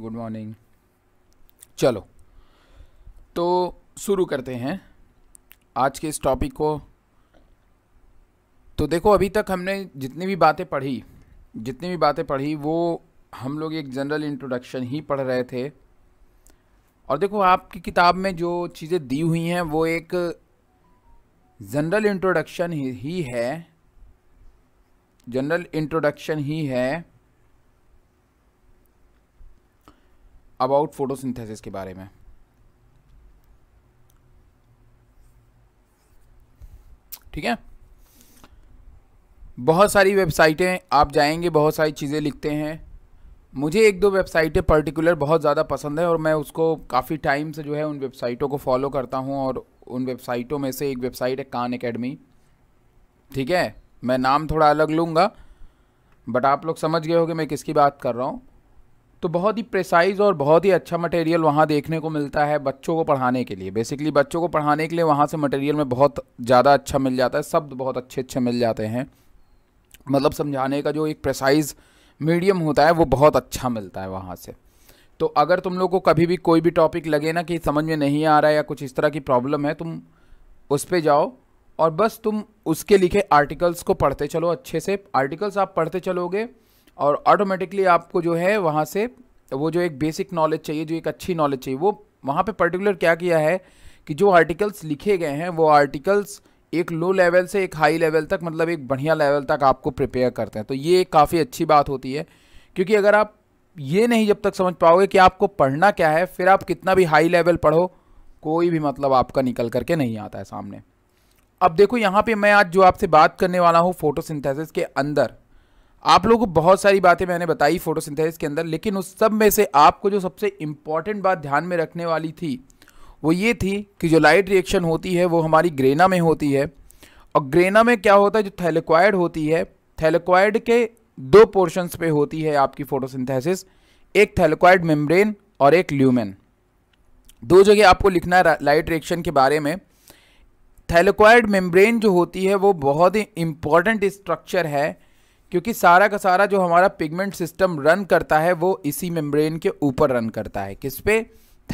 good morning चलो तो शुरू करते हैं आज के इस टॉपिक को तो देखो अभी तक हमने जितनी भी बातें पढ़ी जितनी भी बातें पढ़ी वो हम लोग एक जनरल इंट्रोडक्शन ही पढ़ रहे थे और देखो आपकी किताब में जो चीज़ें दी हुई हैं वो एक जनरल इंट्रोडक्शन ही है जनरल इंट्रोडक्शन ही है अबाउट फोटोसिंथेसिस के बारे में ठीक है बहुत सारी वेबसाइटें आप जाएंगे बहुत सारी चीज़ें लिखते हैं मुझे एक दो वेबसाइटें पर्टिकुलर बहुत ज़्यादा पसंद है और मैं उसको काफ़ी टाइम से जो है उन वेबसाइटों को फॉलो करता हूँ और उन वेबसाइटों में से एक वेबसाइट है कान एकेडमी ठीक है मैं नाम थोड़ा अलग लूँगा बट आप लोग समझ गए कि मैं किसकी बात कर रहा हूँ तो बहुत ही प्रेसाइज और बहुत ही अच्छा मटेरियल वहाँ देखने को मिलता है बच्चों को पढ़ाने के लिए बेसिकली बच्चों को पढ़ाने के लिए वहाँ से मटेरियल में बहुत ज़्यादा अच्छा मिल जाता है शब्द बहुत अच्छे अच्छे मिल जाते हैं मतलब समझाने का जो एक प्रेसाइज मीडियम होता है वो बहुत अच्छा मिलता है वहाँ से तो अगर तुम लोग को कभी भी कोई भी टॉपिक लगे ना कि समझ में नहीं आ रहा है या कुछ इस तरह की प्रॉब्लम है तुम उस पर जाओ और बस तुम उसके लिखे आर्टिकल्स को पढ़ते चलो अच्छे से आर्टिकल्स आप पढ़ते चलोगे और ऑटोमेटिकली आपको जो है वहाँ से वो जो एक बेसिक नॉलेज चाहिए जो एक अच्छी नॉलेज चाहिए वो वहाँ पे पर्टिकुलर क्या किया है कि जो आर्टिकल्स लिखे गए हैं वो आर्टिकल्स एक लो लेवल से एक हाई लेवल तक मतलब एक बढ़िया लेवल तक आपको प्रिपेयर करते हैं तो ये काफ़ी अच्छी बात होती है क्योंकि अगर आप ये नहीं जब तक समझ पाओगे कि आपको पढ़ना क्या है फिर आप कितना भी हाई लेवल पढ़ो कोई भी मतलब आपका निकल करके नहीं आता है सामने अब देखो यहाँ पे मैं आज जो आपसे बात करने वाला हूँ फोटोसिंथेसिस के अंदर आप लोगों को बहुत सारी बातें मैंने बताई फोटोसिंथेसिस के अंदर लेकिन उस सब में से आपको जो सबसे इम्पॉर्टेंट बात ध्यान में रखने वाली थी वो ये थी कि जो लाइट रिएक्शन होती है वो हमारी ग्रेना में होती है और ग्रेना में क्या होता है जो थैलेक्वाइड होती है थैलेक्वाइड के दो पोर्शंस पे होती है आपकी फोटोसिंथेसिस एक थैलेक्वाइड मेम्ब्रेन और एक ल्यूमेन दो जगह आपको लिखना है लाइट रिएक्शन के बारे में थैलेक्वाइड मेम्ब्रेन जो होती है वो बहुत ही इम्पॉर्टेंट स्ट्रक्चर है क्योंकि सारा का सारा जो हमारा पिगमेंट सिस्टम रन करता है वो इसी मेम्ब्रेन के ऊपर रन करता है किस पे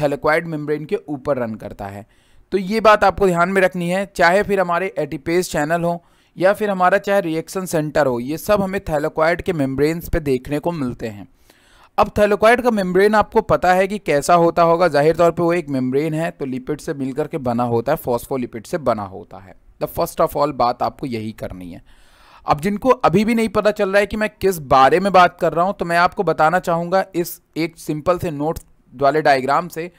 थैलेक्वाइड मेम्ब्रेन के ऊपर रन करता है तो ये बात आपको ध्यान में रखनी है चाहे फिर हमारे एटीपेज चैनल हो या फिर हमारा चाहे रिएक्शन सेंटर हो ये सब हमें थैलोकॉइड के मेम्ब्रेन्स पे देखने को मिलते हैं अब थैलोकॉइड का मेम्ब्रेन आपको पता है कि कैसा होता होगा जाहिर तौर पे वो एक मेम्ब्रेन है तो लिपिड से मिलकर के बना होता है फॉस्फोलिपिड से बना होता है द फर्स्ट ऑफ ऑल बात आपको यही करनी है अब जिनको अभी भी नहीं पता चल रहा है कि मैं किस बारे में बात कर रहा हूं तो मैं आपको बताना चाहूंगा इस एक सिंपल से नोट वाले डायग्राम से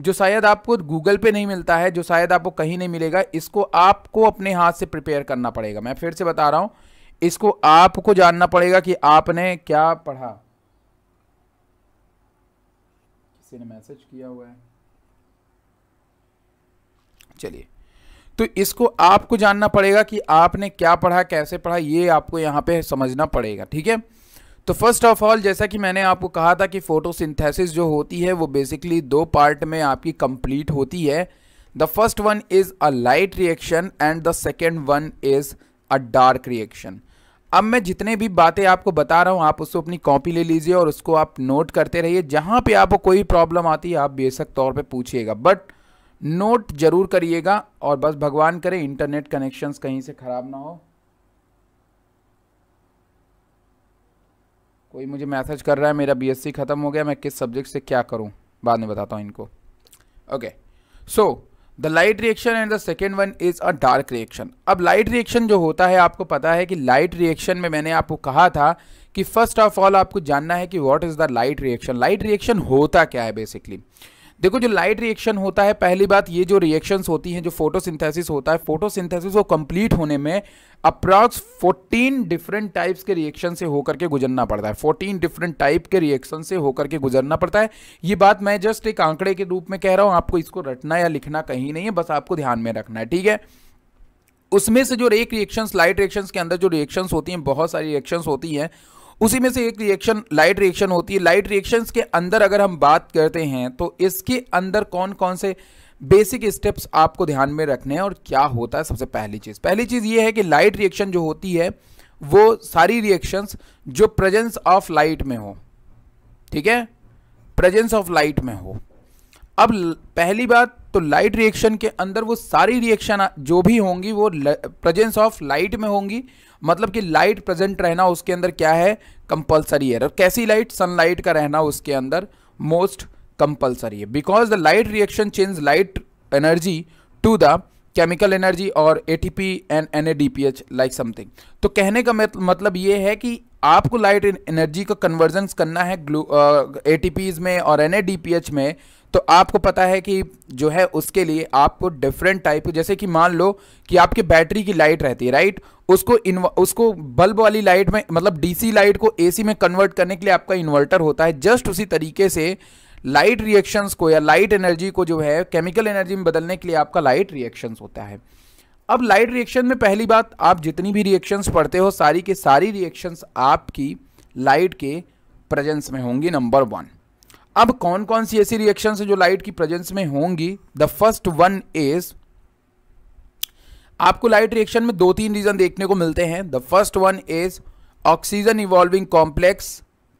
जो शायद आपको गूगल पे नहीं मिलता है जो शायद आपको कहीं नहीं मिलेगा इसको आपको अपने हाथ से प्रिपेयर करना पड़ेगा मैं फिर से बता रहा हूं इसको आपको जानना पड़ेगा कि आपने क्या पढ़ा किसी ने मैसेज किया हुआ है चलिए तो इसको आपको जानना पड़ेगा कि आपने क्या पढ़ा कैसे पढ़ा ये आपको यहाँ पे समझना पड़ेगा ठीक है तो फर्स्ट ऑफ ऑल जैसा कि मैंने आपको कहा था कि फोटोसिंथेसिस जो होती है वो बेसिकली दो पार्ट में आपकी कंप्लीट होती है the first one is a light reaction and the second one is a dark reaction अब मैं जितने भी बातें आपको बता रहा हूँ आप उसको अपनी कॉपी ले लीजिए और उसको आप नोट करते रहिए जहाँ पे आपको कोई प्रॉब्लम आती है आप बेशक तौर पे पूछिएगा बट नोट जरूर करिएगा और बस भगवान करे इंटरनेट कनेक्शंस कहीं से ख़राब ना हो कोई मुझे मैसेज कर रहा है मेरा बीएससी ख़त्म हो गया मैं किस सब्जेक्ट से क्या करूं बाद में बताता हूं इनको okay so the light reaction and the second one is a dark reaction अब लाइट रिएक्शन जो होता है आपको पता है कि लाइट रिएक्शन में मैंने आपको कहा था कि फर्स्ट ऑफ ऑल आपको जानना है कि what is the light reaction light reaction होता क्या है बेसिकली देखो जो लाइट रिएक्शन होता है पहली बात ये जो रिएक्शंस होती हैं जो फोटोसिंथेसिस होता है फोटोसिंथेसिस को कंप्लीट होने में अप्रॉक्स 14 डिफरेंट टाइप्स के रिएक्शन से होकर के गुजरना पड़ता है 14 डिफरेंट टाइप के रिएक्शन से होकर के गुजरना पड़ता है ये बात मैं जस्ट एक आंकड़े के रूप में कह रहा हूँ आपको इसको रटना या लिखना कहीं नहीं है बस आपको ध्यान में रखना है ठीक है उसमें से जो एक रिएक्शंस लाइट रिएक्शंस के अंदर जो रिएक्शंस होती हैं बहुत सारी रिएक्शंस होती हैं उसी में से एक रिएक्शन लाइट रिएक्शन होती है लाइट रिएक्शंस के अंदर अगर हम बात करते हैं तो इसके अंदर कौन कौन से बेसिक स्टेप्स आपको ध्यान में रखने हैं और क्या होता है सबसे पहली चीज़ पहली चीज़ ये है कि लाइट रिएक्शन जो होती है वो सारी रिएक्शंस जो प्रेजेंस ऑफ लाइट में हो ठीक है प्रेजेंस ऑफ लाइट में हो अब पहली बात तो लाइट रिएक्शन के अंदर वो सारी रिएक्शन जो भी होंगी वो प्रेजेंस ऑफ लाइट में होंगी मतलब कि लाइट प्रेजेंट रहना उसके अंदर क्या है कंपलसरी है और कैसी लाइट सनलाइट का रहना उसके अंदर मोस्ट कंपलसरी है because the light reaction change light energy to the chemical energy और A T P and H like something तो कहने का मतलब ये है कि आपको लाइट एनर्जी का कन्वर्जन करना है ए टी पीज में और डी पी एच में तो आपको पता है कि जो है उसके लिए आपको डिफरेंट टाइप जैसे कि मान लो कि आपकी बैटरी की लाइट रहती है राइट उसको उसको बल्ब वाली लाइट में मतलब डीसी लाइट को एसी में कन्वर्ट करने के लिए आपका इन्वर्टर होता है जस्ट उसी तरीके से लाइट रिएक्शंस को या लाइट एनर्जी को जो है केमिकल एनर्जी में बदलने के लिए आपका लाइट रिएक्शंस होता है अब लाइट रिएक्शन में पहली बात आप जितनी भी रिएक्शंस पढ़ते हो सारी के सारी रिएक्शंस आपकी लाइट के प्रेजेंस में होंगी नंबर वन अब कौन कौन सी ऐसी रिएक्शन है जो लाइट की प्रेजेंस में होंगी द फर्स्ट वन इज आपको लाइट रिएक्शन में दो तीन रीजन देखने को मिलते हैं the first one is oxygen evolving complex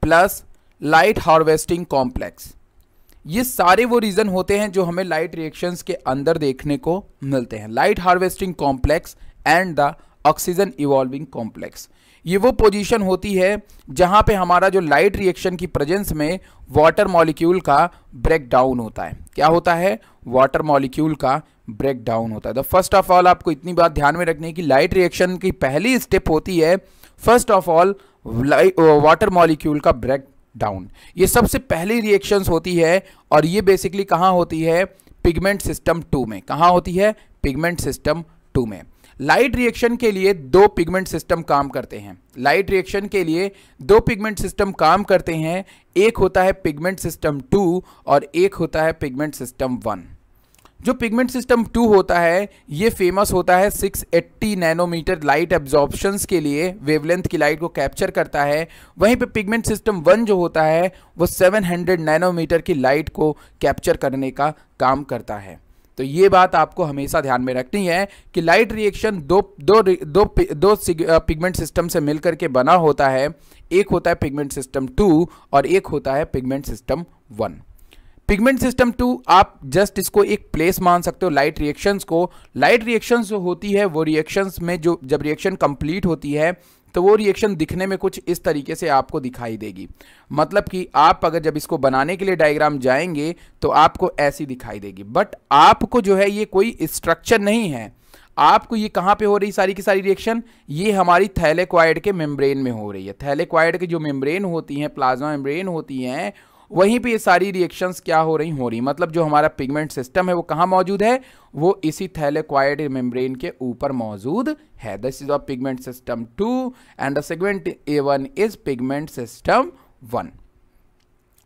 plus light harvesting complex ये सारे वो रीजन होते हैं जो हमें लाइट रिएक्शंस के अंदर देखने को मिलते हैं light harvesting complex and the oxygen evolving complex ये वो पोजीशन होती है जहाँ पे हमारा जो लाइट रिएक्शन की प्रेजेंस में वाटर मॉलिक्यूल का ब्रेकडाउन होता है क्या होता है वाटर मॉलिक्यूल का ब्रेकडाउन होता है तो फर्स्ट ऑफ ऑल आपको इतनी बात ध्यान में रखनी है कि लाइट रिएक्शन की पहली स्टेप होती है first of all water molecule का ब्रेक डाउन ये सबसे पहली रिएक्शंस होती है और ये बेसिकली कहाँ होती है पिगमेंट सिस्टम टू में कहाँ होती है पिगमेंट सिस्टम टू में लाइट रिएक्शन के लिए दो पिगमेंट सिस्टम काम करते हैं लाइट रिएक्शन के लिए दो पिगमेंट सिस्टम काम करते हैं एक होता है पिगमेंट सिस्टम टू और एक होता है पिगमेंट सिस्टम वन जो पिगमेंट सिस्टम टू होता है ये फेमस होता है 680 नैनोमीटर लाइट एब्जॉर्बशन के लिए वेवलेंथ की लाइट को कैप्चर करता है वहीं पे पिगमेंट सिस्टम वन जो होता है वो 700 नैनोमीटर की लाइट को कैप्चर करने का काम करता है तो ये बात आपको हमेशा ध्यान में रखनी है कि लाइट रिएक्शन दो दो दो दो पिगमेंट सिस्टम से मिलकर के बना होता है एक होता है पिगमेंट सिस्टम टू और एक होता है pigment system one pigment system two आप जस्ट इसको एक प्लेस मान सकते हो लाइट रिएक्शंस को लाइट रिएक्शंस जो होती है वो रिएक्शंस में जो जब रिएक्शन कंप्लीट होती है तो वो रिएक्शन दिखने में कुछ इस तरीके से आपको दिखाई देगी मतलब कि आप अगर जब इसको बनाने के लिए डायग्राम जाएंगे तो आपको ऐसी दिखाई देगी बट आपको जो है ये कोई स्ट्रक्चर नहीं है आपको ये कहाँ पे हो रही सारी की सारी रिएक्शन ये हमारी थैलेक्वाइड के मेम्ब्रेन में हो रही है थैलेक्वाइड के जो मेम्ब्रेन होती हैं प्लाज्मा मेम्ब्रेन होती हैं वहीं पे ये सारी रिएक्शंस क्या हो रही हो रही मतलब जो हमारा पिगमेंट सिस्टम है वो कहाँ मौजूद है वो इसी थैलेक्वाइड मेम्ब्रेन के ऊपर मौजूद है this is a pigment system two and the segment a one is pigment system one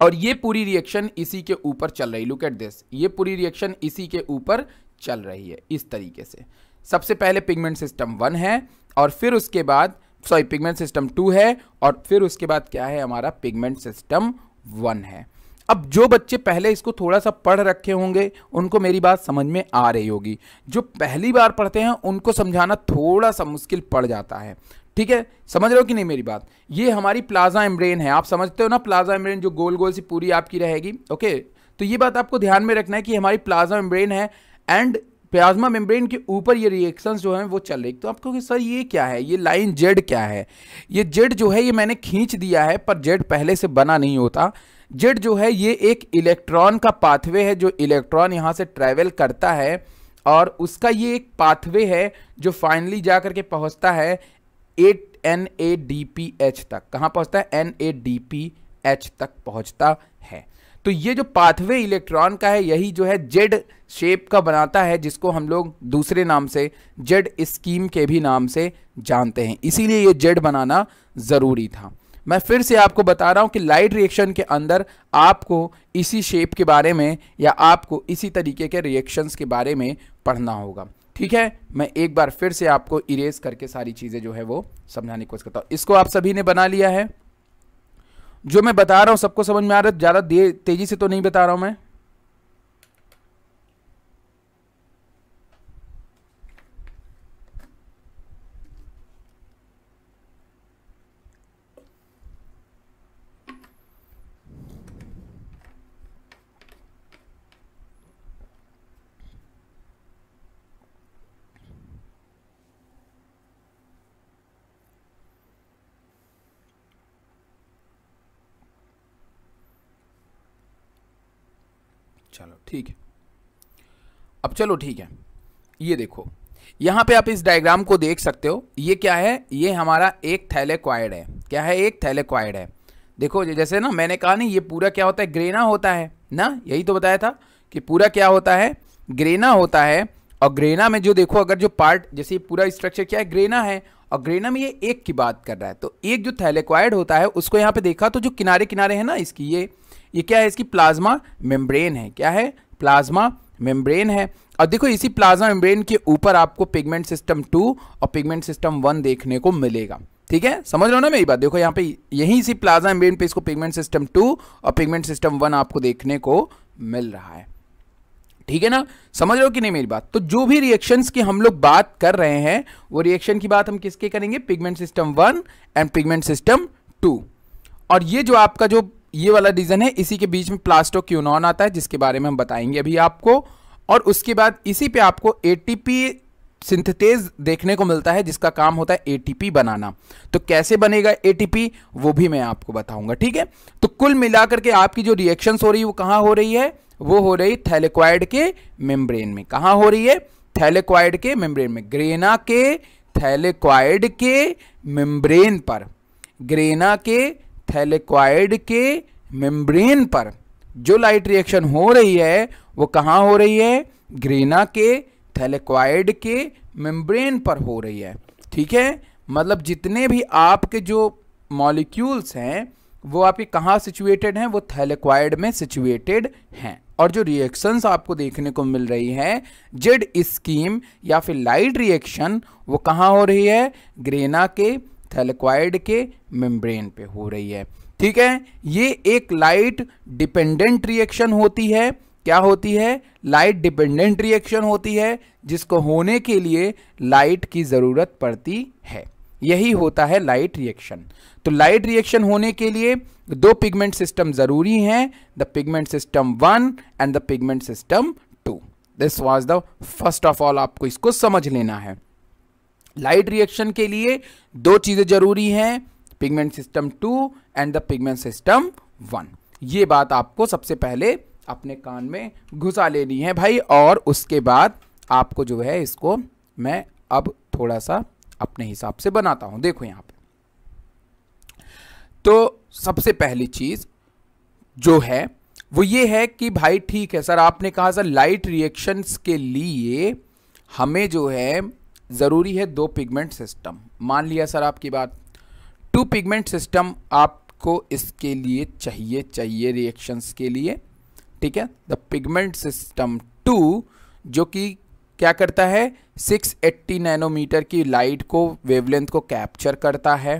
और ये पूरी रिएक्शन इसी के ऊपर चल रही लुक एट दिस ये पूरी रिएक्शन इसी के ऊपर चल रही है इस तरीके से सबसे पहले पिगमेंट सिस्टम वन है और फिर उसके बाद सॉरी पिगमेंट सिस्टम टू है और फिर उसके बाद क्या है हमारा पिगमेंट सिस्टम वन है अब जो बच्चे पहले इसको थोड़ा सा पढ़ रखे होंगे उनको मेरी बात समझ में आ रही होगी जो पहली बार पढ़ते हैं उनको समझाना थोड़ा सा मुश्किल पड़ जाता है ठीक है समझ रहे हो कि नहीं मेरी बात ये हमारी प्लाजा एम्ब्रेन है आप समझते हो ना प्लाजा एम्ब्रेन जो गोल गोल सी पूरी आपकी रहेगी ओके तो ये बात आपको ध्यान में रखना है कि हमारी प्लाजा एम्ब्रेन है एंड प्लाज्मा मेम्ब्रेन के ऊपर ये रिएक्शंस जो हैं वो चल रही तो आप कहोगे सर ये क्या है ये लाइन जेड क्या है ये जेड जो है ये मैंने खींच दिया है पर जेड पहले से बना नहीं होता जेड जो है ये एक इलेक्ट्रॉन का पाथवे है जो इलेक्ट्रॉन यहाँ से ट्रैवल करता है और उसका ये एक पाथवे है जो फाइनली जा करके पहुँचता है at N A D P H तक कहाँ पहुँचता है N A D P H तक पहुँचता तो ये जो पाथवे इलेक्ट्रॉन का है यही जो है जेड शेप का बनाता है जिसको हम लोग दूसरे नाम से जेड स्कीम के भी नाम से जानते हैं इसीलिए ये जेड बनाना ज़रूरी था मैं फिर से आपको बता रहा हूँ कि लाइट रिएक्शन के अंदर आपको इसी शेप के बारे में या आपको इसी तरीके के रिएक्शंस के बारे में पढ़ना होगा ठीक है मैं एक बार फिर से आपको इरेज करके सारी चीज़ें जो है वो समझाने की कोशिश करता हूँ इसको आप सभी ने बना लिया है जो मैं बता रहा हूँ सबको समझ में आ रहा है ज़्यादा तेज़ी से तो नहीं बता रहा हूँ मैं ठीक है अब चलो ठीक है ये देखो यहाँ पे आप इस डायग्राम को देख सकते हो ये क्या है ये हमारा एक थैलेक्वाइड है क्या है एक थैलेक्वाइड है देखो जैसे ना मैंने कहा नहीं ये पूरा क्या होता है ग्रेना होता है ना यही तो बताया था कि पूरा क्या होता है ग्रेना होता है और ग्रेना में जो देखो अगर जो पार्ट जैसे पूरा स्ट्रक्चर क्या है ग्रेना है और ग्रेना में ये एक की बात कर रहा है तो एक जो थैलेक्वाइड होता है उसको यहाँ पे देखा तो जो किनारे किनारे है ना इसकी ये ये क्या है इसकी प्लाज्मा मेम्ब्रेन है क्या है प्लाज्मा मेम्ब्रेन है और देखो इसी प्लाज्मा मेम्ब्रेन के ऊपर आपको पिगमेंट सिस्टम टू और पिगमेंट सिस्टम वन देखने को मिलेगा ठीक है समझ लो ना मेरी बात देखो यहाँ पे यही इसी प्लाज्मा मेम्ब्रेन पे इसको पिगमेंट सिस्टम टू और पिगमेंट सिस्टम वन आपको देखने को मिल रहा है ठीक है ना समझ लो कि नहीं मेरी बात तो जो भी रिएक्शंस की हम लोग बात कर रहे हैं वो रिएक्शन की बात हम किसके करेंगे pigment system one and pigment system two और ये जो आपका जो ये वाला रीज़न है इसी के बीच में प्लास्टो क्यूनॉन आता है जिसके बारे में हम बताएंगे अभी आपको और उसके बाद इसी पे आपको एटीपी सिंथेटेज देखने को मिलता है जिसका काम होता है एटीपी बनाना तो कैसे बनेगा एटीपी वो भी मैं आपको बताऊंगा ठीक है तो कुल मिलाकर के आपकी जो रिएक्शंस हो रही है वो कहाँ हो रही है वो हो रही थैलेक्वाइड के मेम्ब्रेन में कहाँ हो रही है थैलेक्वाइड के मेम्ब्रेन में ग्रेना के थैलेक्वाइड के मेम्ब्रेन पर ग्रेना के थैलेक्वाइड के मेम्ब्रेन पर जो लाइट रिएक्शन हो रही है वो कहाँ हो रही है ग्रीना के थैलेक्वाइड के मेम्ब्रेन पर हो रही है ठीक है मतलब जितने भी आपके जो मॉलिक्यूल्स हैं वो आपके कहाँ सिचुएटेड हैं वो थैलेक्वाइड में सिचुएटेड हैं और जो रिएक्शंस आपको देखने को मिल रही हैं जेड स्कीम या फिर लाइट रिएक्शन वो कहाँ हो रही है ग्रेना के थैलक्वाइड के मेम्ब्रेन पे हो रही है ठीक है ये एक लाइट डिपेंडेंट रिएक्शन होती है क्या होती है लाइट डिपेंडेंट रिएक्शन होती है जिसको होने के लिए लाइट की ज़रूरत पड़ती है यही होता है लाइट रिएक्शन तो लाइट रिएक्शन होने के लिए दो पिगमेंट सिस्टम ज़रूरी हैं the pigment system one and the pigment system two this was the first of all आपको इसको समझ लेना है लाइट रिएक्शन के लिए दो चीज़ें जरूरी हैं pigment system two and the pigment system one ये बात आपको सबसे पहले अपने कान में घुसा लेनी है भाई और उसके बाद आपको जो है इसको मैं अब थोड़ा सा अपने हिसाब से बनाता हूँ देखो यहाँ पे तो सबसे पहली चीज़ जो है वो ये है कि भाई ठीक है सर आपने कहा सर लाइट रिएक्शंस के लिए हमें जो है ज़रूरी है दो पिगमेंट सिस्टम मान लिया सर आपकी बात टू पिगमेंट सिस्टम आपको इसके लिए चाहिए चाहिए रिएक्शंस के लिए ठीक है द पिगमेंट सिस्टम टू जो कि क्या करता है 680 नैनोमीटर की लाइट को वेवलेंथ को कैप्चर करता है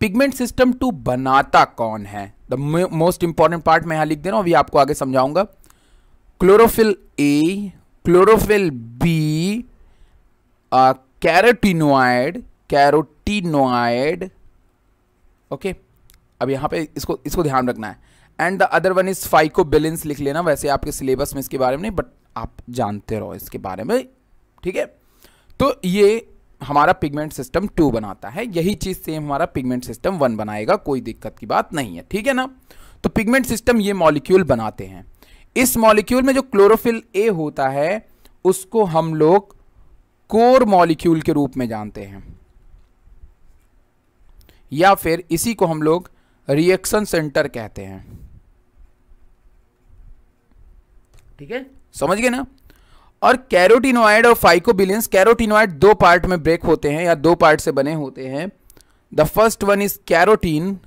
पिगमेंट सिस्टम टू बनाता कौन है द मोस्ट इंपॉर्टेंट पार्ट मैं यहां लिख दे रहा हूं अभी आपको आगे समझाऊंगा chlorophyll A chlorophyll carotenoid carotenoid okay अब यहां पे इसको इसको ध्यान रखना है and the other one is phycobilins लिख लेना वैसे आपके सिलेबस में इसके बारे में नहीं बट आप जानते रहो इसके बारे में ठीक है तो ये हमारा पिगमेंट सिस्टम टू बनाता है यही चीज़ सेम हमारा पिगमेंट सिस्टम वन बनाएगा कोई दिक्कत की बात नहीं है ठीक है ना तो पिगमेंट सिस्टम ये मॉलिक्यूल बनाते हैं इस मॉलिक्यूल में जो क्लोरोफिल ए होता है उसको हम लोग कोर मॉलिक्यूल के रूप में जानते हैं या फिर इसी को हम लोग रिएक्शन सेंटर कहते हैं ठीक है समझ गए ना और कैरोटीनोइड और फाइकोबिलियंस कैरोटिनोइड दो पार्ट में ब्रेक होते हैं या दो पार्ट से बने होते हैं the first one is carotene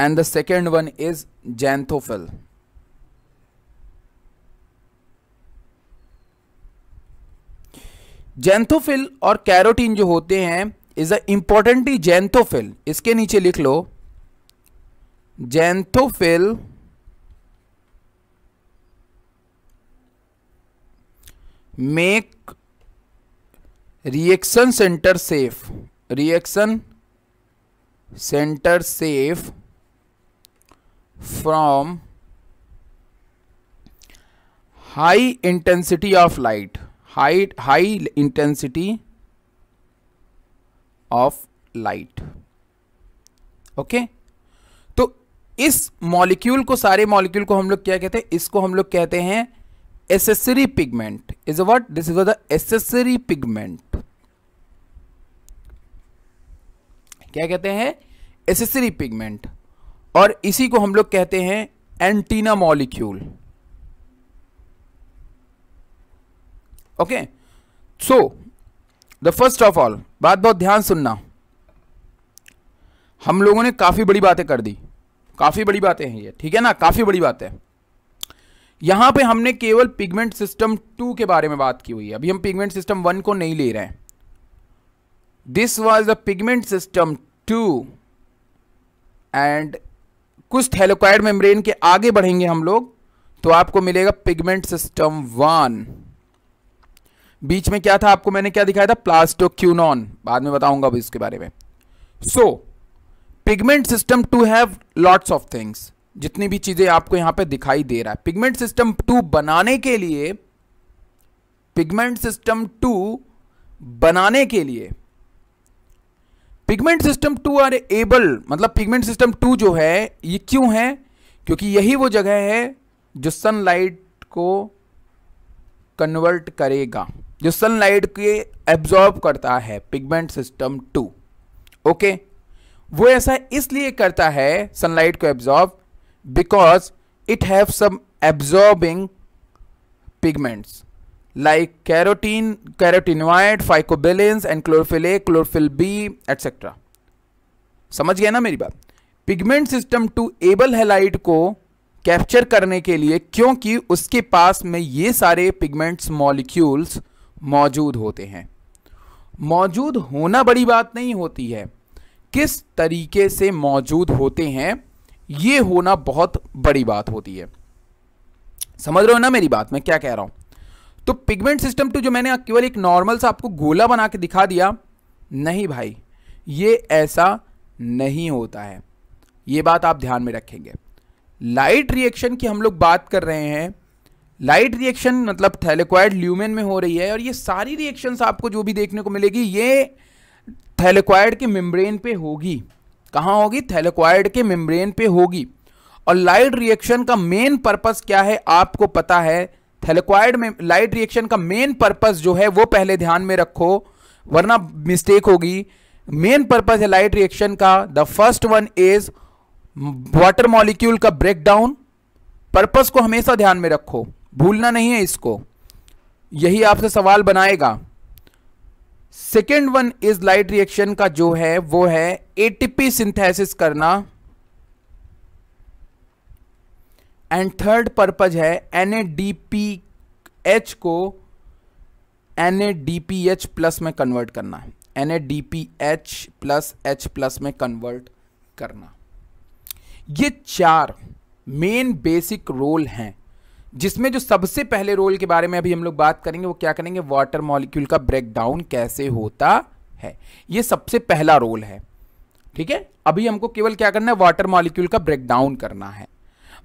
and the second one is xanthophyll xanthophyll और कैरोटीन जो होते हैं इज अ इंपॉर्टेंटली जेंथोफिल इसके नीचे लिख लो xanthophyll make reaction centre safe reaction centre safe from high intensity of light high high intensity of light okay तो इस मॉलिक्यूल को सारे मॉलिक्यूल को हम लोग क्या कहते हैं इसको हम लोग कहते हैं accessory pigment is what this is the accessory pigment क्या कहते हैं एसेसरी पिगमेंट और इसी को हम लोग कहते हैं antenna molecule okay so the first of all बात बहुत ध्यान सुनना हम लोगों ने काफ़ी बड़ी बातें कर दी काफ़ी बड़ी बातें हैं ये ठीक है ना काफ़ी बड़ी बात है यहां पे हमने केवल पिगमेंट सिस्टम टू के बारे में बात की हुई है अभी हम पिगमेंट सिस्टम वन को नहीं ले रहे हैं this was the pigment system two and कुछ थैलोकाइड मेम्ब्रेन के आगे बढ़ेंगे हम लोग तो आपको मिलेगा पिगमेंट सिस्टम वन बीच में क्या था आपको मैंने क्या दिखाया था प्लास्टोक्यूनॉन बाद में बताऊंगा अभी इसके बारे में so pigment system two have lots of things जितनी भी चीजें आपको यहां पे दिखाई दे रहा है पिगमेंट सिस्टम टू बनाने के लिए पिगमेंट सिस्टम टू बनाने के लिए pigment system two are able मतलब पिगमेंट सिस्टम टू जो है ये क्यों है क्योंकि यही वो जगह है जो सनलाइट को कन्वर्ट करेगा जो सनलाइट के एब्जॉर्ब करता है पिगमेंट सिस्टम टू ओके वो ऐसा इसलिए करता है सनलाइट को absorb because it have some absorbing pigments like carotene carotenoid phycobilins and chlorophyll A chlorophyll B etcetera समझ गया ना मेरी बात पिगमेंट सिस्टम टू एबल है लाइट को कैप्चर करने के लिए क्योंकि उसके पास में ये सारे पिगमेंट्स मॉलिक्यूल्स मौजूद होते हैं मौजूद होना बड़ी बात नहीं होती है किस तरीके से मौजूद होते हैं ये होना बहुत बड़ी बात होती है समझ रहे हो ना मेरी बात मैं क्या कह रहा हूँ तो पिगमेंट सिस्टम टू तो जो मैंने केवल एक नॉर्मल सा आपको गोला बना के दिखा दिया नहीं भाई ये ऐसा नहीं होता है ये बात आप ध्यान में रखेंगे लाइट रिएक्शन की हम लोग बात कर रहे हैं लाइट रिएक्शन मतलब थैलेक्वाइड ल्यूमेन में हो रही है और ये सारी रिएक्शंस आपको जो भी देखने को मिलेगी ये थैलेक्वाइड के मेम्ब्रेन पे होगी कहाँ होगी थैलेक्वाइड के मेम्ब्रेन पे होगी और लाइट रिएक्शन का मेन पर्पस क्या है आपको पता है थैलेक्वाइड में लाइट रिएक्शन का मेन पर्पस जो है वो पहले ध्यान में रखो वरना मिस्टेक होगी मेन पर्पस है लाइट रिएक्शन का the first one is water molecule का ब्रेकडाउन पर्पस को हमेशा ध्यान में रखो भूलना नहीं है इसको यही आपसे सवाल बनाएगा second one is light reaction का जो है वो है एटीपी सिंथेसिस करना एंड थर्ड पर्पज है एन को एन प्लस में कन्वर्ट करना एन प्लस एच प्लस में कन्वर्ट करना ये चार मेन बेसिक रोल हैं जिसमें जो सबसे पहले रोल के बारे में अभी हम लोग बात करेंगे वो क्या करेंगे वाटर मॉलिक्यूल का ब्रेकडाउन कैसे होता है ये सबसे पहला रोल है ठीक है अभी हमको केवल क्या करना है वाटर मॉलिक्यूल का ब्रेकडाउन करना है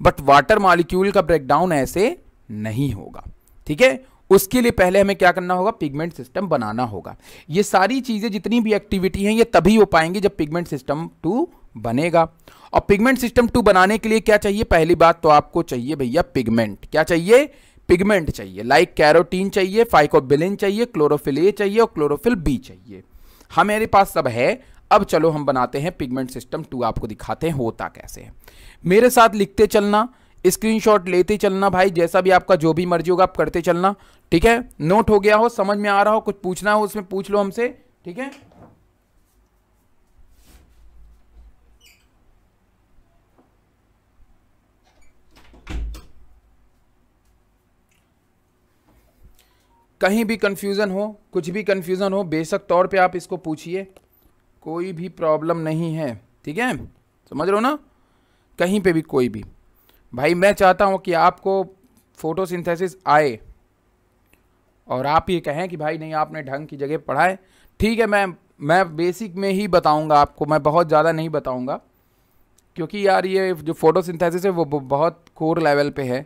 बट वाटर मॉलिक्यूल का ब्रेकडाउन ऐसे नहीं होगा ठीक है उसके लिए पहले हमें क्या करना होगा पिगमेंट सिस्टम बनाना होगा ये सारी चीज़ें जितनी भी एक्टिविटी हैं ये तभी हो पाएंगी जब पिगमेंट सिस्टम टू बनेगा और पिगमेंट सिस्टम टू बनाने के लिए क्या चाहिए पहली बात तो आपको चाहिए भैया पिगमेंट क्या चाहिए पिगमेंट चाहिए लाइक कैरोटीन चाहिए फाइकोबिलिन चाहिए क्लोरोफिल ए चाहिए और क्लोरोफिल बी चाहिए हमारे पास सब है अब चलो हम बनाते हैं पिगमेंट सिस्टम टू आपको दिखाते हैं होता कैसे है मेरे साथ लिखते चलना स्क्रीनशॉट लेते चलना भाई जैसा भी आपका जो भी मर्जी होगा आप करते चलना ठीक है नोट हो गया हो समझ में आ रहा हो कुछ पूछना हो उसमें पूछ लो हमसे ठीक है कहीं भी कन्फ्यूज़न हो कुछ भी कन्फ्यूज़न हो बेशक तौर पे आप इसको पूछिए कोई भी प्रॉब्लम नहीं है ठीक है समझ रहे हो ना कहीं पे भी कोई भी भाई मैं चाहता हूँ कि आपको फोटोसिंथेसिस आए और आप ये कहें कि भाई नहीं आपने ढंग की जगह पढ़ाए ठीक है मैं मैं बेसिक में ही बताऊँगा आपको मैं बहुत ज़्यादा नहीं बताऊँगा क्योंकि यार ये जो फोटोसिंथेसिस है वो बहुत कोर लेवल पे है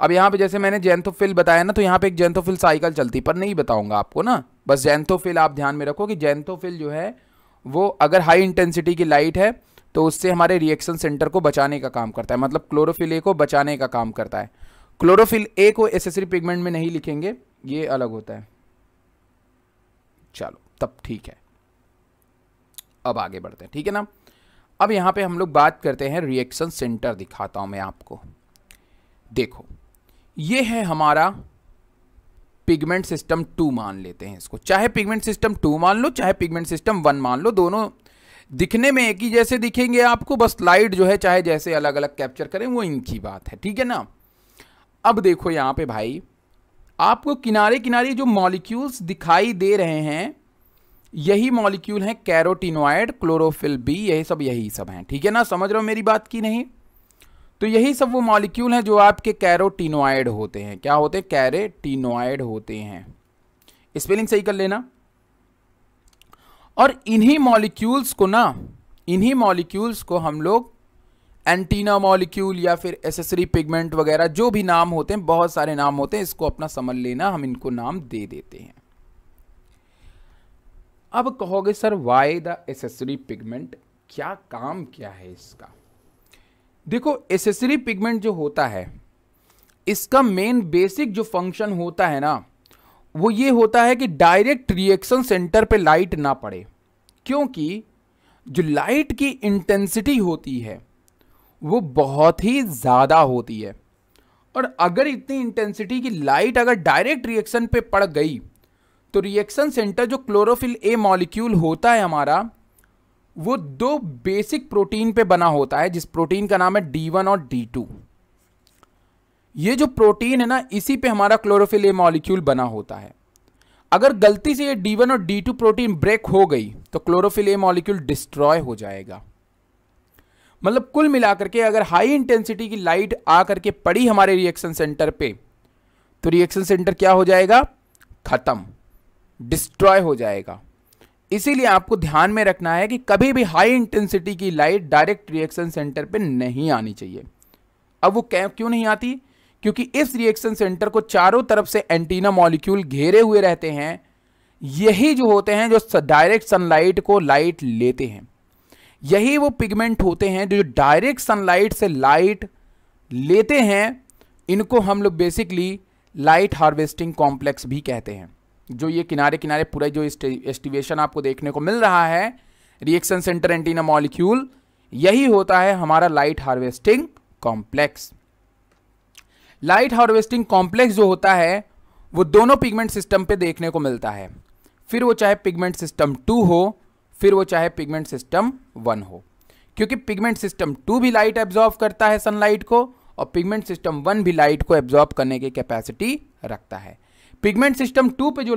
अब यहाँ पे जैसे मैंने जैंथोफिल बताया ना तो यहाँ पे एक जैंथोफिल साइकिल चलती पर नहीं बताऊंगा आपको ना बस जैंथोफिल आप ध्यान में रखो कि जैंथोफिल जो है वो अगर हाई इंटेंसिटी की लाइट है तो उससे हमारे रिएक्शन सेंटर को बचाने का काम करता है मतलब क्लोरोफिल ए को बचाने का काम करता है क्लोरोफिल ए को एसेसरी पिगमेंट में नहीं लिखेंगे ये अलग होता है चलो तब ठीक है अब आगे बढ़ते हैं ठीक है ना अब यहाँ पे हम लोग बात करते हैं रिएक्शन सेंटर दिखाता हूँ मैं आपको देखो ये है हमारा पिगमेंट सिस्टम टू मान लेते हैं इसको चाहे पिगमेंट सिस्टम टू मान लो चाहे पिगमेंट सिस्टम वन मान लो दोनों दिखने में एक ही जैसे दिखेंगे आपको बस लाइट जो है चाहे जैसे अलग अलग कैप्चर करें वो इनकी बात है ठीक है ना अब देखो यहाँ पे भाई आपको किनारे किनारे जो मॉलिक्यूल्स दिखाई दे रहे हैं यही मॉलिक्यूल हैं कैरोटिनोइड क्लोरोफिल बी यही सब यही सब हैं ठीक है ना समझ रहे हो मेरी बात की नहीं तो यही सब वो मॉलिक्यूल हैं जो आपके कैरोटीनोइड होते हैं क्या होते हैं कैरेटीनोइड होते हैं स्पेलिंग सही कर लेना और इन्हीं मॉलिक्यूल्स को ना इन्हीं मॉलिक्यूल्स को हम लोग एंटीना मॉलिक्यूल या फिर एसेसरी पिगमेंट वगैरह जो भी नाम होते हैं बहुत सारे नाम होते हैं इसको अपना समझ लेना हम इनको नाम दे देते हैं अब कहोगे sir why the accessory pigment क्या काम क्या है इसका देखो एसेसरी पिगमेंट जो होता है इसका मेन बेसिक जो फंक्शन होता है ना वो ये होता है कि डायरेक्ट रिएक्शन सेंटर पे लाइट ना पड़े क्योंकि जो लाइट की इंटेंसिटी होती है वो बहुत ही ज़्यादा होती है और अगर इतनी इंटेंसिटी की लाइट अगर डायरेक्ट रिएक्शन पे पड़ गई तो रिएक्शन सेंटर जो क्लोरोफिल ए मॉलिक्यूल होता है हमारा वो दो बेसिक प्रोटीन पे बना होता है जिस प्रोटीन का नाम है डी वन और डी टू ये जो प्रोटीन है ना इसी पे हमारा क्लोरोफिल ए मॉलिक्यूल बना होता है अगर गलती से ये डी वन और डी टू प्रोटीन ब्रेक हो गई तो क्लोरोफिल ए मॉलिक्यूल डिस्ट्रॉय हो जाएगा मतलब कुल मिलाकर के अगर हाई इंटेंसिटी की लाइट आ करके पड़ी हमारे रिएक्शन सेंटर पे तो रिएक्शन सेंटर क्या हो जाएगा खत्म डिस्ट्रॉय हो जाएगा इसीलिए आपको ध्यान में रखना है कि कभी भी हाई इंटेंसिटी की लाइट डायरेक्ट रिएक्शन सेंटर पे नहीं आनी चाहिए अब वो क्यों नहीं आती क्योंकि इस रिएक्शन सेंटर को चारों तरफ से एंटीना मॉलिक्यूल घेरे हुए रहते हैं यही जो होते हैं जो डायरेक्ट सनलाइट को लाइट लेते हैं यही वो पिगमेंट होते हैं जो डायरेक्ट सनलाइट से लाइट लेते हैं इनको हम लोग बेसिकली लाइट हार्वेस्टिंग कॉम्प्लेक्स भी कहते हैं जो ये किनारे किनारे पूरा जो एस्टिवेशन आपको देखने को मिल रहा है रिएक्शन सेंटर एंटीना मॉलिक्यूल यही होता है हमारा light harvesting complex light harvesting complex जो होता है वो दोनों पिगमेंट सिस्टम पे देखने को मिलता है फिर वो चाहे पिगमेंट सिस्टम टू हो फिर वो चाहे पिगमेंट सिस्टम वन हो क्योंकि पिगमेंट सिस्टम टू भी लाइट एब्जॉर्ब करता है सनलाइट को और पिगमेंट सिस्टम वन भी लाइट को एब्जॉर्ब करने की कैपेसिटी रखता है पिगमेंट सिस्टम टू पे जो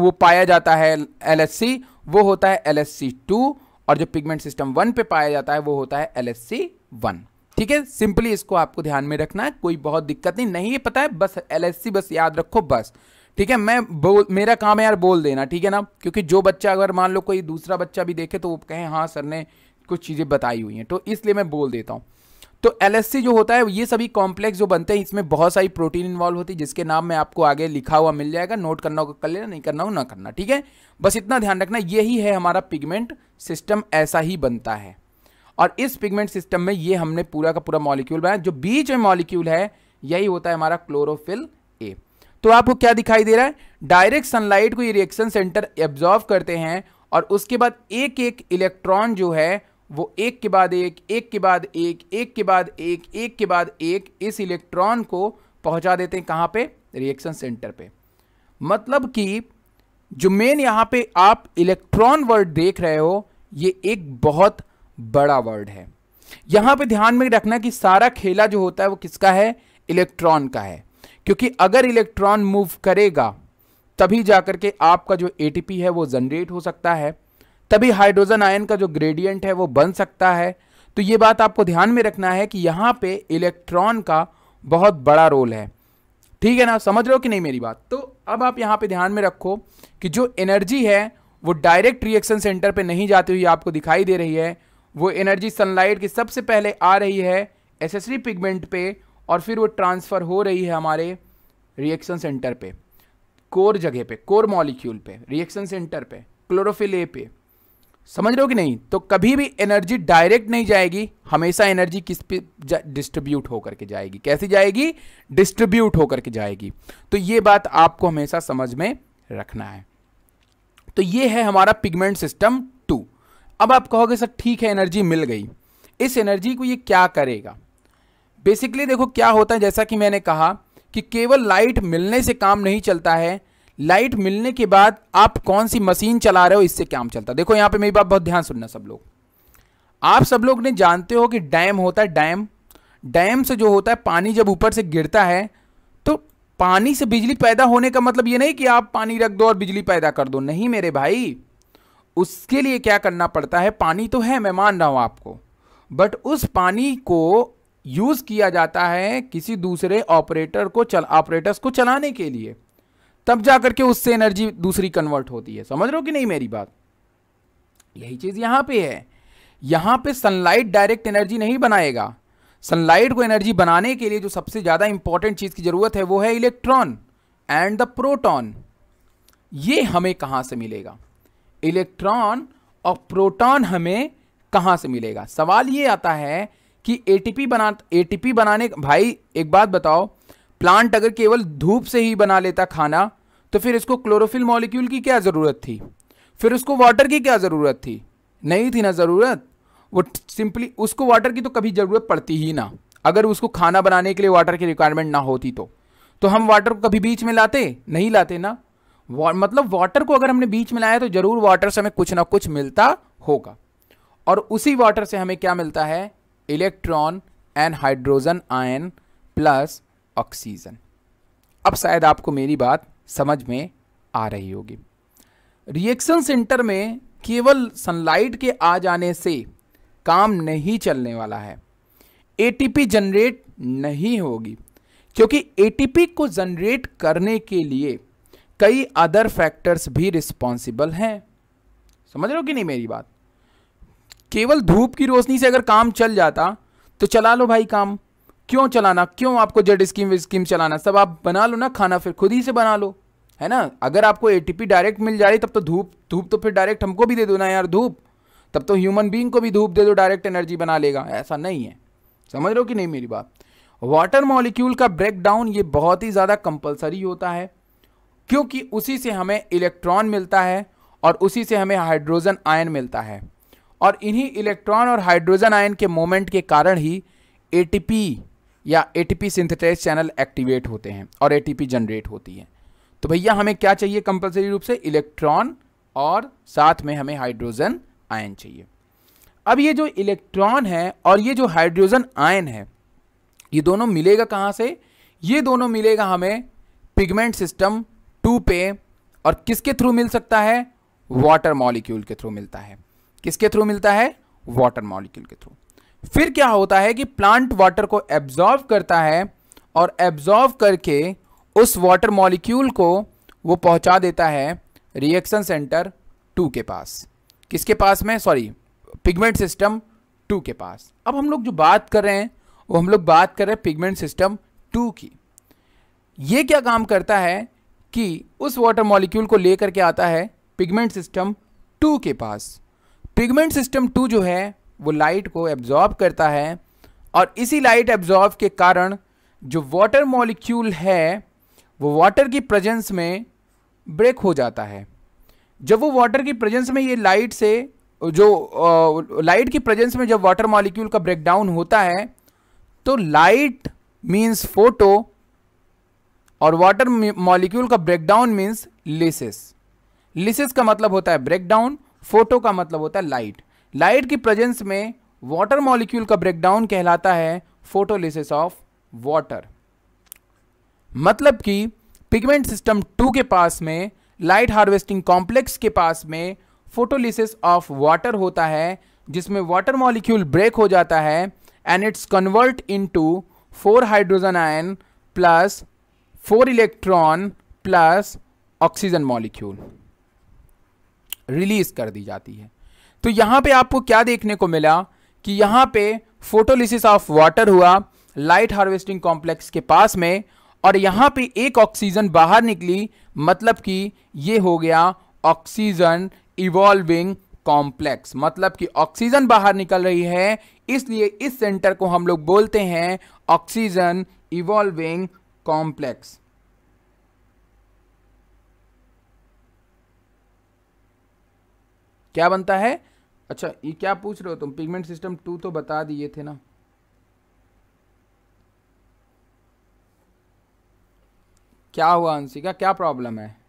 वो पाया जाता है एल वो होता है एल एस और जो पिगमेंट सिस्टम वन पे पाया जाता है वो होता है एल वन ठीक है सिंपली इसको आपको ध्यान में रखना है कोई बहुत दिक्कत नहीं नहीं ये पता है बस एल बस याद रखो बस ठीक है मैं बोल मेरा काम है यार बोल देना ठीक है ना क्योंकि जो बच्चा अगर मान लो कोई दूसरा बच्चा भी देखे तो वो कहें हाँ सर ने कुछ चीज़ें बताई हुई हैं तो इसलिए मैं बोल देता हूँ तो एल जो होता है ये सभी कॉम्प्लेक्स जो बनते हैं इसमें बहुत सारी प्रोटीन इन्वॉल्व होती है जिसके नाम मैं आपको आगे लिखा हुआ मिल जाएगा नोट करना होगा कर लेना नहीं करना हो ना करना ठीक है बस इतना ध्यान रखना यही है हमारा पिगमेंट सिस्टम ऐसा ही बनता है और इस पिगमेंट सिस्टम में ये हमने पूरा का पूरा मॉलिक्यूल बनाया जो बीच में मॉलिक्यूल है यही होता है हमारा क्लोरोफिल ए तो आपको क्या दिखाई दे रहा है डायरेक्ट सनलाइट को ये रिएक्शन सेंटर एब्जॉर्व करते हैं और उसके बाद एक एक इलेक्ट्रॉन जो है वो एक के बाद एक एक के बाद एक एक के बाद एक एक के बाद एक इस इलेक्ट्रॉन को पहुंचा देते हैं कहाँ पे रिएक्शन सेंटर पे मतलब कि जो मेन यहाँ पे आप इलेक्ट्रॉन वर्ड देख रहे हो ये एक बहुत बड़ा वर्ड है यहाँ पे ध्यान में रखना कि सारा खेला जो होता है वो किसका है इलेक्ट्रॉन का है क्योंकि अगर इलेक्ट्रॉन मूव करेगा तभी जाकर के आपका जो एटीपी है वो जनरेट हो सकता है तभी हाइड्रोजन आयन का जो ग्रेडियंट है वो बन सकता है तो ये बात आपको ध्यान में रखना है कि यहाँ पे इलेक्ट्रॉन का बहुत बड़ा रोल है ठीक है ना समझ रहे हो कि नहीं मेरी बात तो अब आप यहाँ पे ध्यान में रखो कि जो एनर्जी है वो डायरेक्ट रिएक्शन सेंटर पे नहीं जाती हुई आपको दिखाई दे रही है वो एनर्जी सनलाइट की सबसे पहले आ रही है एसेसरी पिगमेंट पे और फिर वो ट्रांसफ़र हो रही है हमारे रिएक्शन सेंटर पे कोर जगह पे कोर मॉलिक्यूल पे रिएक्शन सेंटर पे क्लोरोफिल ए पे समझ रहे हो कि नहीं तो कभी भी एनर्जी डायरेक्ट नहीं जाएगी हमेशा एनर्जी किस पे डिस्ट्रीब्यूट होकर के जाएगी कैसी जाएगी डिस्ट्रीब्यूट होकर के जाएगी तो ये बात आपको हमेशा समझ में रखना है तो ये है हमारा पिगमेंट सिस्टम टू अब आप कहोगे सर ठीक है एनर्जी मिल गई इस एनर्जी को ये क्या करेगा बेसिकली देखो क्या होता है जैसा कि मैंने कहा कि केवल लाइट मिलने से काम नहीं चलता है लाइट मिलने के बाद आप कौन सी मशीन चला रहे हो इससे काम चलता देखो यहां पे मेरी बात बहुत ध्यान सुनना सब लोग आप सब लोग ने जानते हो कि डैम होता है डैम डैम से जो होता है पानी जब ऊपर से गिरता है तो पानी से बिजली पैदा होने का मतलब ये नहीं कि आप पानी रख दो और बिजली पैदा कर दो नहीं मेरे भाई उसके लिए क्या करना पड़ता है पानी तो है मैं मान रहा हूँ आपको बट उस पानी को यूज़ किया जाता है किसी दूसरे ऑपरेटर को चल ऑपरेटर्स को चलाने के लिए तब जा करके उससे एनर्जी दूसरी कन्वर्ट होती है समझ रहे हो कि नहीं मेरी बात यही चीज़ यहाँ पे है यहाँ पे सनलाइट डायरेक्ट एनर्जी नहीं बनाएगा सनलाइट को एनर्जी बनाने के लिए जो सबसे ज़्यादा इंपॉर्टेंट चीज़ की ज़रूरत है वो है इलेक्ट्रॉन एंड द प्रोटॉन ये हमें कहाँ से मिलेगा इलेक्ट्रॉन और प्रोटॉन हमें कहाँ से मिलेगा सवाल ये आता है कि एटीपी बना एटीपी बनाने भाई एक बात बताओ प्लांट अगर केवल धूप से ही बना लेता खाना तो फिर इसको क्लोरोफिल मॉलिक्यूल की क्या ज़रूरत थी फिर उसको वाटर की क्या ज़रूरत थी नहीं थी ना ज़रूरत वो सिंपली उसको वाटर की तो कभी ज़रूरत पड़ती ही ना अगर उसको खाना बनाने के लिए वाटर की रिक्वायरमेंट ना होती तो तो हम वाटर को कभी बीच में लाते नहीं लाते ना वा, मतलब वाटर को अगर हमने बीच में लाया तो ज़रूर वाटर से हमें कुछ ना कुछ मिलता होगा और उसी वाटर से हमें क्या मिलता है electron and hydrogen ion plus oxygen अब शायद आपको मेरी बात समझ में आ रही होगी रिएक्शन सेंटर में केवल सनलाइट के आ जाने से काम नहीं चलने वाला है एटीपी जनरेट नहीं होगी क्योंकि एटीपी को जनरेट करने के लिए कई अदर फैक्टर्स भी रिस्पॉन्सिबल हैं समझ रहे हो कि नहीं मेरी बात केवल धूप की रोशनी से अगर काम चल जाता तो चला लो भाई काम क्यों चलाना क्यों आपको जेड स्कीम स्कीम चलाना सब आप बना लो ना खाना फिर खुद ही से बना लो है ना अगर आपको ए डायरेक्ट मिल जा रही तब तो धूप धूप तो फिर डायरेक्ट हमको भी दे दो ना यार धूप तब तो ह्यूमन बींग को भी धूप दे दो डायरेक्ट एनर्जी बना लेगा ऐसा नहीं है समझ रहे हो कि नहीं मेरी बात वाटर मॉलिक्यूल का ब्रेकडाउन ये बहुत ही ज़्यादा कंपलसरी होता है क्योंकि उसी से हमें इलेक्ट्रॉन मिलता है और उसी से हमें हाइड्रोजन आयन मिलता है और इन्हीं इलेक्ट्रॉन और हाइड्रोजन आयन के मोमेंट के कारण ही एटीपी या एटीपी सिंथेटेज चैनल एक्टिवेट होते हैं और एटीपी जनरेट होती है तो भैया हमें क्या चाहिए कंपलसरी रूप से इलेक्ट्रॉन और साथ में हमें हाइड्रोजन आयन चाहिए अब ये जो इलेक्ट्रॉन है और ये जो हाइड्रोजन आयन है ये दोनों मिलेगा कहाँ से ये दोनों मिलेगा हमें पिगमेंट सिस्टम टू पे और किसके थ्रू मिल सकता है वाटर मॉलिक्यूल के थ्रू मिलता है किसके थ्रू मिलता है वाटर मॉलिक्यूल के थ्रू फिर क्या होता है कि प्लांट वाटर को एब्जॉर्व करता है और एब्जॉर्व करके उस वाटर मॉलिक्यूल को वो पहुंचा देता है रिएक्शन सेंटर टू के पास किसके पास में सॉरी पिगमेंट सिस्टम टू के पास अब हम लोग जो बात कर रहे हैं वो हम लोग बात कर रहे हैं पिगमेंट सिस्टम टू की ये क्या काम करता है कि उस वाटर मॉलिक्यूल को लेकर के आता है पिगमेंट सिस्टम टू के पास पिगमेंट सिस्टम टू जो है वो लाइट को एब्जॉर्ब करता है और इसी लाइट एब्जॉर्ब के कारण जो वाटर मॉलिक्यूल है वो वाटर की प्रेजेंस में ब्रेक हो जाता है जब वो वाटर की प्रेजेंस में ये लाइट से जो लाइट की प्रेजेंस में जब वाटर मॉलिक्यूल का ब्रेकडाउन होता है तो लाइट मींस फोटो और वाटर मॉलिक्यूल का ब्रेकडाउन मींस लिसिस लिसिस का मतलब होता है ब्रेकडाउन फोटो का मतलब होता है लाइट लाइट की प्रेजेंस में वाटर मॉलिक्यूल का ब्रेकडाउन कहलाता है फोटोलिसिस ऑफ वाटर मतलब कि पिगमेंट सिस्टम टू के पास में लाइट हार्वेस्टिंग कॉम्प्लेक्स के पास में फोटोलिसिस ऑफ वाटर होता है जिसमें वाटर मॉलिक्यूल ब्रेक हो जाता है and it's convert into four hydrogen ion plus four electron plus oxygen molecule release कर दी जाती है तो यहां पे आपको क्या देखने को मिला कि यहां पे फोटोलिसिस ऑफ वाटर हुआ लाइट हार्वेस्टिंग कॉम्प्लेक्स के पास में और यहां पे एक ऑक्सीजन बाहर निकली मतलब कि ये हो गया ऑक्सीजन इवॉल्विंग कॉम्प्लेक्स मतलब कि ऑक्सीजन बाहर निकल रही है इसलिए इस सेंटर को हम लोग बोलते हैं ऑक्सीजन इवॉल्विंग कॉम्प्लेक्स क्या बनता है अच्छा ये क्या पूछ रहे हो तुम पिगमेंट सिस्टम टू तो बता दिए थे ना क्या हुआ अंशिका क्या प्रॉब्लम है